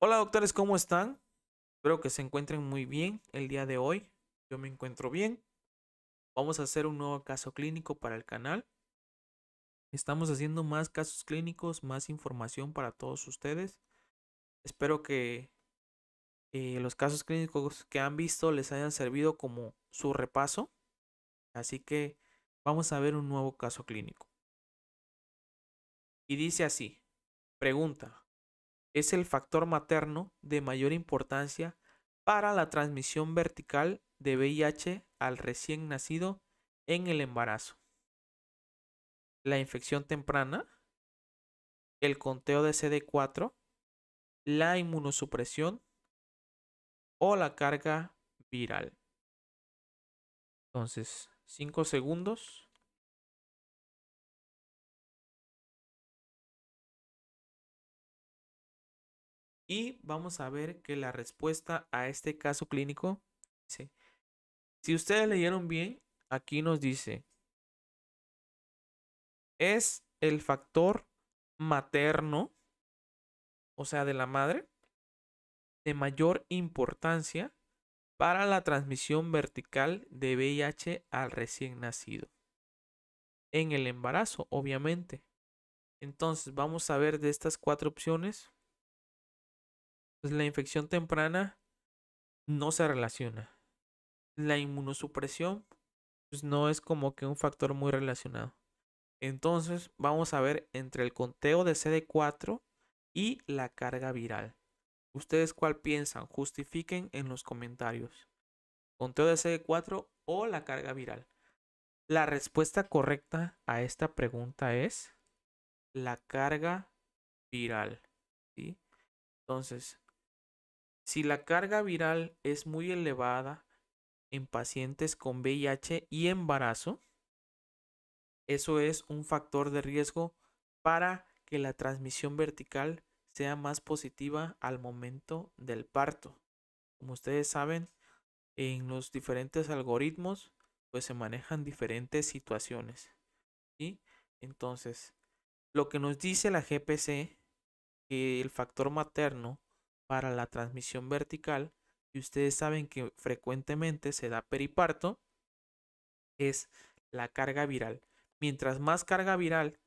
Hola doctores, ¿cómo están? Espero que se encuentren muy bien el día de hoy. Yo me encuentro bien. Vamos a hacer un nuevo caso clínico para el canal. Estamos haciendo más casos clínicos, más información para todos ustedes. Espero que eh, los casos clínicos que han visto les hayan servido como su repaso. Así que vamos a ver un nuevo caso clínico. Y dice así, pregunta, es el factor materno de mayor importancia para la transmisión vertical de VIH al recién nacido en el embarazo. La infección temprana, el conteo de CD4, la inmunosupresión o la carga viral. Entonces, 5 segundos. Y vamos a ver que la respuesta a este caso clínico, dice, si ustedes leyeron bien, aquí nos dice, es el factor materno, o sea, de la madre, de mayor importancia para la transmisión vertical de VIH al recién nacido. En el embarazo, obviamente. Entonces, vamos a ver de estas cuatro opciones pues, la infección temprana no se relaciona. La inmunosupresión pues, no es como que un factor muy relacionado. Entonces vamos a ver entre el conteo de CD4 y la carga viral. ¿Ustedes cuál piensan? Justifiquen en los comentarios. Conteo de CD4 o la carga viral. La respuesta correcta a esta pregunta es la carga viral. Entonces, si la carga viral es muy elevada en pacientes con VIH y embarazo, eso es un factor de riesgo para que la transmisión vertical sea más positiva al momento del parto. Como ustedes saben, en los diferentes algoritmos pues se manejan diferentes situaciones. Entonces, lo que nos dice la GPC, que el factor materno para la transmisión vertical, y ustedes saben que frecuentemente se da periparto, es la carga viral. Mientras más carga viral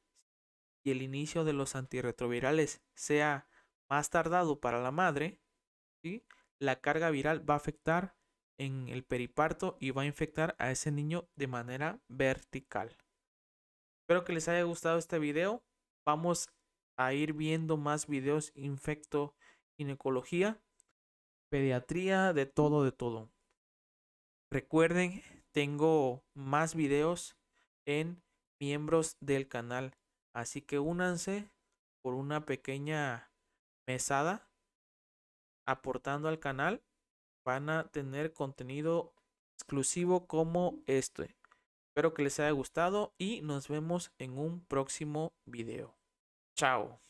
y el inicio de los antirretrovirales sea más tardado para la madre, y la carga viral va a afectar en el periparto y va a infectar a ese niño de manera vertical. Espero que les haya gustado este video. Vamos a ir viendo más videos infecto ginecología, pediatría, de todo, de todo. Recuerden, tengo más videos en miembros del canal, así que únanse por una pequeña mesada aportando al canal. Van a tener contenido exclusivo como este. Espero que les haya gustado y nos vemos en un próximo video. Chao.